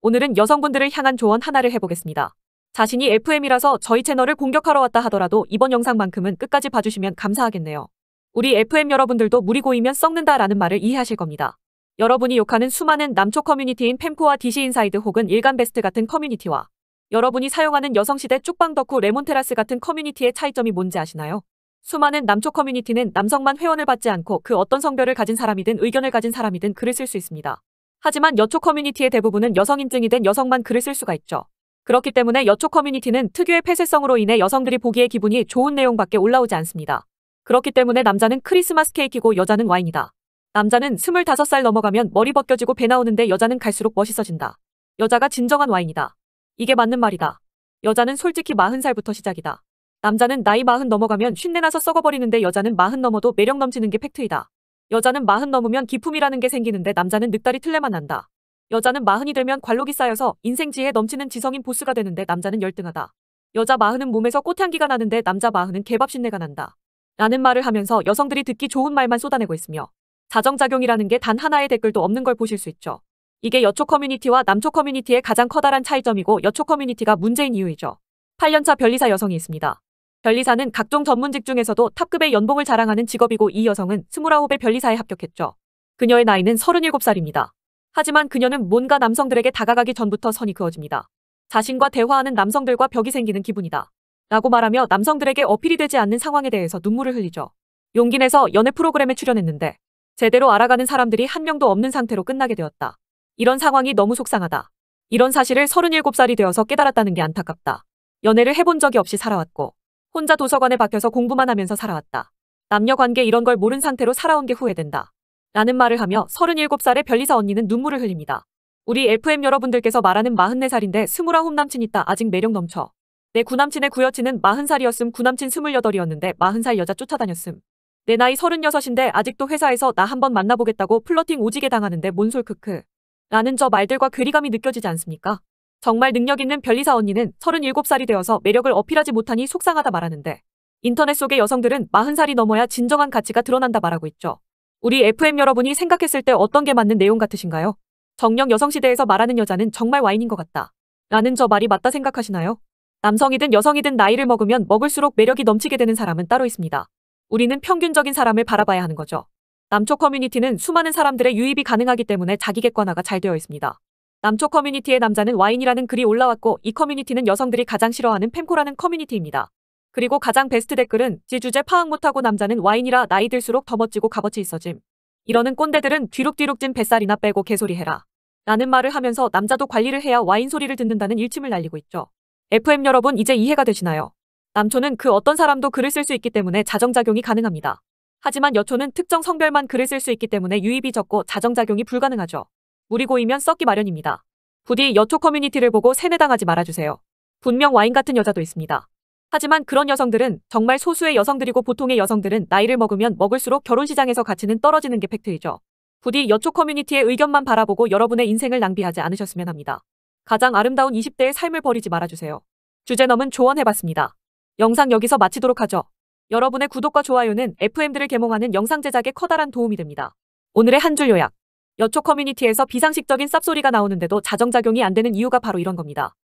오늘은 여성분들을 향한 조언 하나를 해보겠습니다. 자신이 FM이라서 저희 채널을 공격하러 왔다 하더라도 이번 영상만큼은 끝까지 봐주시면 감사하겠네요. 우리 FM 여러분들도 무리 고이면 썩는다라는 말을 이해하실 겁니다. 여러분이 욕하는 수많은 남초 커뮤니티인 펜코와 DC 인사이드 혹은 일간 베스트 같은 커뮤니티와 여러분이 사용하는 여성시대 쭉방 덕후 레몬테라스 같은 커뮤니티의 차이점이 뭔지 아시나요? 수많은 남초 커뮤니티는 남성만 회원을 받지 않고 그 어떤 성별을 가진 사람이든 의견을 가진 사람이든 글을 쓸 수 있습니다. 하지만 여초 커뮤니티의 대부분은 여성 인증이 된 여성만 글을 쓸 수가 있죠. 그렇기 때문에 여초 커뮤니티는 특유의 폐쇄성으로 인해 여성들이 보기에 기분이 좋은 내용밖에 올라오지 않습니다. 그렇기 때문에 남자는 크리스마스 케이크고 여자는 와인이다. 남자는 25살 넘어가면 머리 벗겨지고 배 나오는데 여자는 갈수록 멋있어진다. 여자가 진정한 와인이다. 이게 맞는 말이다. 여자는 솔직히 40살부터 시작이다. 남자는 나이 40 넘어가면 쉰내 나서 썩어버리는데 여자는 40 넘어도 매력 넘치는 게 팩트이다. 여자는 마흔 넘으면 기품이라는 게 생기는데 남자는 늑다리 틀레만 난다. 여자는 마흔이 되면 관록이 쌓여서 인생 지혜 넘치는 지성인 보스가 되는데 남자는 열등하다. 여자 마흔은 몸에서 꽃향기가 나는데 남자 마흔은 개밥 신내가 난다. 라는 말을 하면서 여성들이 듣기 좋은 말만 쏟아내고 있으며 자정작용이라는 게 단 하나의 댓글도 없는 걸 보실 수 있죠. 이게 여초 커뮤니티와 남초 커뮤니티의 가장 커다란 차이점이고 여초 커뮤니티가 문제인 이유이죠. 8년차 변리사 여성이 있습니다. 변리사는 각종 전문직 중에서도 탑급의 연봉을 자랑하는 직업이고 이 여성은 29의 변리사에 합격했죠. 그녀의 나이는 37살입니다. 하지만 그녀는 뭔가 남성들에게 다가가기 전부터 선이 그어집니다. 자신과 대화하는 남성들과 벽이 생기는 기분이다. 라고 말하며 남성들에게 어필이 되지 않는 상황에 대해서 눈물을 흘리죠. 용기 내서 연애 프로그램에 출연했는데 제대로 알아가는 사람들이 한 명도 없는 상태로 끝나게 되었다. 이런 상황이 너무 속상하다. 이런 사실을 37살이 되어서 깨달았다는 게 안타깝다. 연애를 해본 적이 없이 살아왔고 혼자 도서관에 박혀서 공부만 하면서 살아왔다. 남녀 관계 이런 걸 모른 상태로 살아온 게 후회된다. 라는 말을 하며 37살의 별리사 언니는 눈물을 흘립니다. 우리 FM 여러분들께서 말하는 44살인데 29 남친 있다 아직 매력 넘쳐. 내 구남친의 구여친은 40살이었음 구남친 28이었는데 40살 여자 쫓아다녔음. 내 나이 36인데 아직도 회사에서 나 한번 만나보겠다고 플러팅 오지게 당하는데 뭔솔 크크. 라는 저 말들과 괴리감이 느껴지지 않습니까? 정말 능력 있는 별리사 언니는 37살이 되어서 매력을 어필하지 못하니 속상하다 말하는데 인터넷 속의 여성들은 40살이 넘어야 진정한 가치가 드러난다 말하고 있죠. 우리 FM 여러분이 생각했을 때 어떤 게 맞는 내용 같으신가요? 정령 여성시대에서 말하는 여자는 정말 와인인 것 같다. 라는 저 말이 맞다 생각하시나요? 남성이든 여성이든 나이를 먹으면 먹을수록 매력이 넘치게 되는 사람은 따로 있습니다. 우리는 평균적인 사람을 바라봐야 하는 거죠. 남초 커뮤니티는 수많은 사람들의 유입이 가능하기 때문에 자기 객관화가 잘 되어 있습니다. 남초 커뮤니티의 남자는 와인이라는 글이 올라왔고 이 커뮤니티는 여성들이 가장 싫어하는 펜코라는 커뮤니티입니다. 그리고 가장 베스트 댓글은 지 주제 파악 못하고 남자는 와인이라 나이 들수록 더 멋지고 값어치 있어짐. 이러는 꼰대들은 뒤룩뒤룩 찐 뱃살이나 빼고 개소리해라. 라는 말을 하면서 남자도 관리를 해야 와인 소리를 듣는다는 일침을 날리고 있죠. FM 여러분 이제 이해가 되시나요? 남초는 그 어떤 사람도 글을 쓸 수 있기 때문에 자정작용이 가능합니다. 하지만 여초는 특정 성별만 글을 쓸 수 있기 때문에 유입이 적고 자정작용이 불가능하죠. 물리 고이면 썩기 마련입니다. 부디 여초 커뮤니티를 보고 세뇌당하지 말아주세요. 분명 와인 같은 여자도 있습니다. 하지만 그런 여성들은 정말 소수의 여성들이고 보통의 여성들은 나이를 먹으면 먹을수록 결혼 시장에서 가치는 떨어지는 게 팩트이죠. 부디 여초 커뮤니티의 의견만 바라보고 여러분의 인생을 낭비하지 않으셨으면 합니다. 가장 아름다운 20대의 삶을 버리지 말아주세요. 주제넘은 조언해봤습니다. 영상 여기서 마치도록 하죠. 여러분의 구독과 좋아요는 FM들을 개몽하는 영상 제작에 커다란 도움이 됩니다. 오늘의 한 줄 요약 여초 커뮤니티에서 비상식적인 쌉소리가 나오는데도 자정작용이 안 되는 이유가 바로 이런 겁니다.